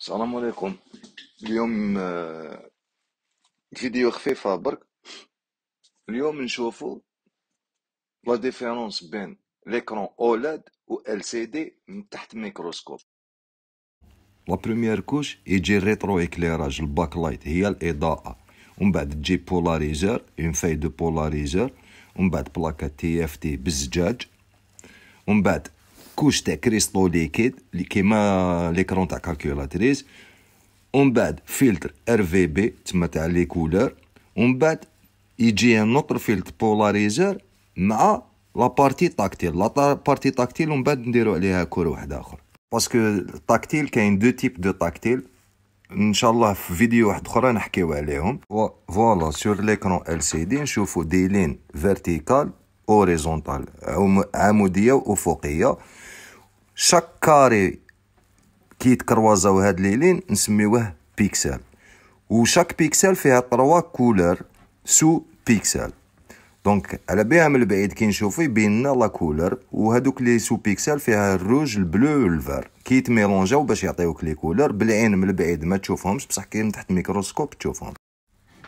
السلام عليكم اليوم فيديو خفيفة برك اليوم نشوفو لا ديفيرونس بين ليكرون اولاد و ال سي دي من تحت ميكروسكوب لا بروميير كوش يجي ريترو اكليراج الباك لايت هي الاضاءة ومن بعد تجي بولاريزر اون فاي دو بولاريزر ومن بعد بلاكا تي اف تي بالزجاج ومن بعد كوش تاع كريستو ليكيد اللي كيما ليكرون تاع كالكولاتريس ومن بعد فلتر ار في بي تما تاع لي كولور ومن بعد يجي نوتر فيلتر بولاريزر مع لا بارتي تاكتيل لا بارتي تاكتيل ومن بعد نديرو عليها كور واحد اخر باسكو التاكتيل كاين دو تيب دو تاكتيل ان شاء الله في فيديو واحد اخرى نحكيو عليهم فوالا سور ليكرون ال سي دي نشوفو دي لين فيرتيكال اوريزونتال عموديه وافقيه شاك كاري كيتكروازاو هاد ليلين نسميوه بيكسل وشاك بيكسل فيها طروا كولور سو بيكسل دونك على بها من البعيد كي نشوفي بيننا لا كولور وهذوك لي سو بيكسل فيها الروج البلو والفار كي يتميلونجاو باش يعطيوك لي كولور بالعين من البعيد ما تشوفهمش بصح كي من تحت الميكروسكوب تشوفهم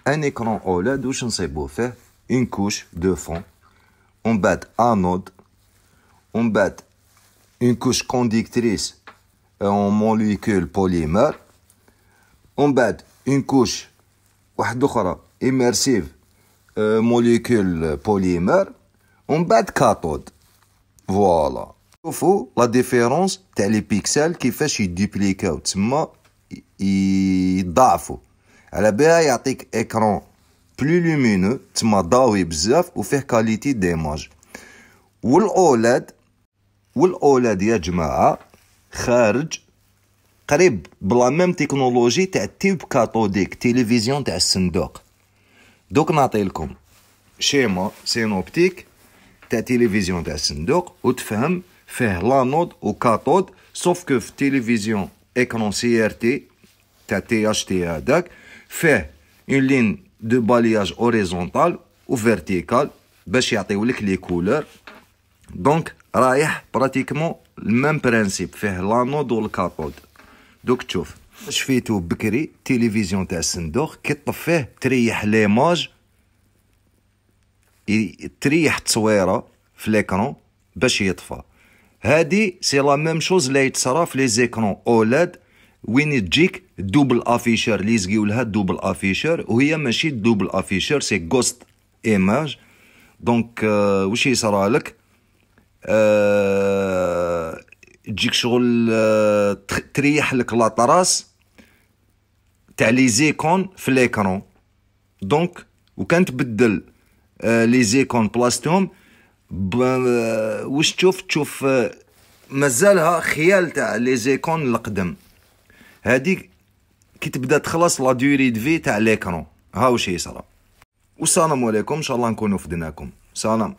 ان ايكرون اولاد واش نصيبو فيه اون كوش دو فون اون بعد انود اون بعد une couche conductrice en molécule polymère on bat une couche واحد اخرى immersive euh, molécule polymère on bat cathode فوالا شوفوا لا ديفيرونس تاع لي بيكسل كيفاش يدوبليكاو تما يضاعفوا على بها يعطيك اكران بلو لومينو تما ضاوي بزاف وفيه كاليتي ديماج والاولاد والاولاد يا جماعه خارج قريب بلا ميم تكنولوجي تاع تيب كاتوديك تلفزيون تاع الصندوق دوك نعطي لكم شيما سينوبتيك تاع تلفزيون تاع الصندوق وتفهم فيه لانود وكاتود سوف كو في تلفزيون ايكرون سي ار تي تاع تي اش تي هذاك فيه اون لين دو بالياج اوريزونتال و فيرتيكال باش يعطيولك لي كولور دونك رايح براتيكمون الميم برانسيب فيه لانود والكابود دوك تشوف شفيتو بكري تلفزيون تاع الصندوق كي طفيه تريح تريح ليماج تريح تصويره في ليكرون باش يطفى هادي سي لا ميم شوز لي تصرا في لي زيكرون اولاد وين تجيك دوبل افيشر لي يزقيو لها دوبل افيشر وهي ماشي دوبل افيشر سي غوست ايماج دونك واش يصرا لك تجيك آه، شغل آه، تريح لك لاطراس تاع لي زيكون في ليكرون دونك وكان تبدل آه، لي زيكون بلاصتهم واش تشوف تشوف مازالها خيال تاع لي زيكون القدم هادي كي تبدا تخلص لا دو دفي تاع ليكرون ها واش يصرى والسلام عليكم ان شاء الله نكونوا فدناكم سلام